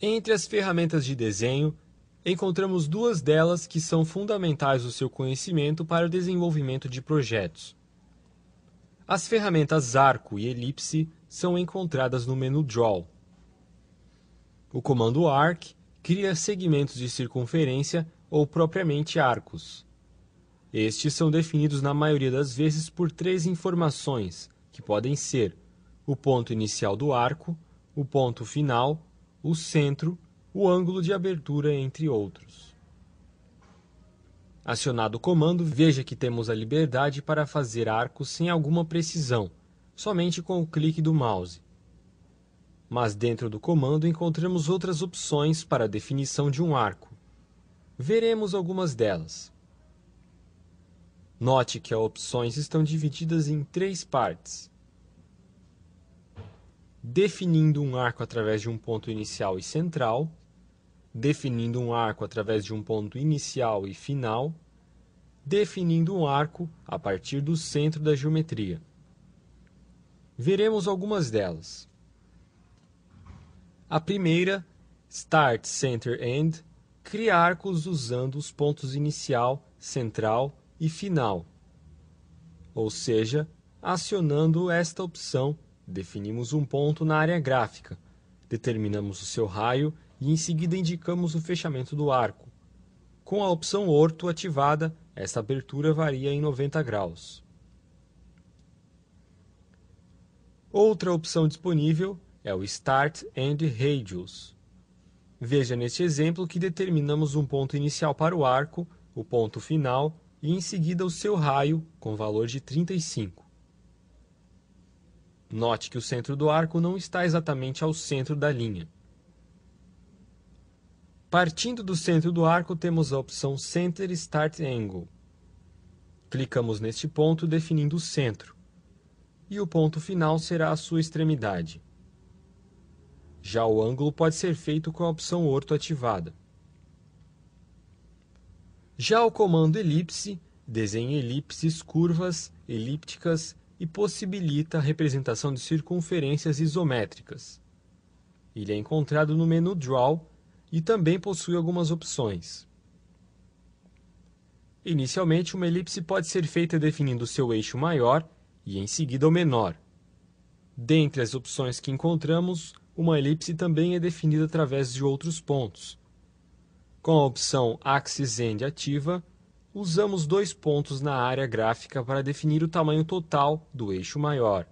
Entre as ferramentas de desenho, encontramos duas delas que são fundamentais no seu conhecimento para o desenvolvimento de projetos. As ferramentas arco e elipse são encontradas no menu Draw. O comando arc cria segmentos de circunferência ou propriamente arcos. Estes são definidos na maioria das vezes por três informações, que podem ser o ponto inicial do arco, o ponto final o centro, o ângulo de abertura, entre outros. Acionado o comando, veja que temos a liberdade para fazer arcos sem alguma precisão, somente com o clique do mouse. Mas dentro do comando encontramos outras opções para a definição de um arco. Veremos algumas delas. Note que as opções estão divididas em três partes definindo um arco através de um ponto inicial e central, definindo um arco através de um ponto inicial e final, definindo um arco a partir do centro da geometria. Veremos algumas delas. A primeira, Start Center End, cria arcos usando os pontos inicial, central e final, ou seja, acionando esta opção Definimos um ponto na área gráfica, determinamos o seu raio e em seguida indicamos o fechamento do arco. Com a opção orto ativada, essa abertura varia em 90 graus. Outra opção disponível é o Start and Radius. Veja neste exemplo que determinamos um ponto inicial para o arco, o ponto final e em seguida o seu raio com valor de 35. Note que o centro do arco não está exatamente ao centro da linha. Partindo do centro do arco, temos a opção Center Start Angle. Clicamos neste ponto definindo o centro, e o ponto final será a sua extremidade. Já o ângulo pode ser feito com a opção Orto ativada. Já o comando Elipse desenha elipses, curvas, elípticas e possibilita a representação de circunferências isométricas. Ele é encontrado no menu Draw e também possui algumas opções. Inicialmente, uma elipse pode ser feita definindo seu eixo maior e em seguida o menor. Dentre as opções que encontramos, uma elipse também é definida através de outros pontos. Com a opção Axis End ativa, usamos dois pontos na área gráfica para definir o tamanho total do eixo maior.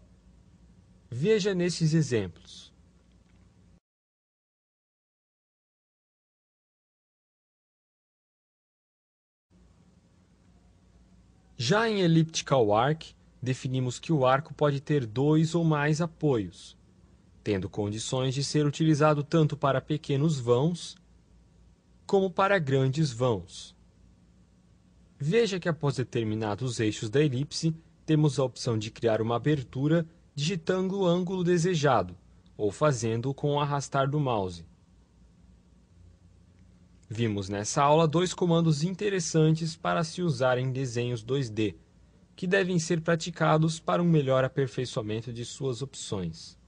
Veja nesses exemplos. Já em Elliptical Arc, definimos que o arco pode ter dois ou mais apoios, tendo condições de ser utilizado tanto para pequenos vãos como para grandes vãos. Veja que após determinados eixos da elipse, temos a opção de criar uma abertura digitando o ângulo desejado, ou fazendo com o arrastar do mouse. Vimos nessa aula dois comandos interessantes para se usar em desenhos 2D, que devem ser praticados para um melhor aperfeiçoamento de suas opções.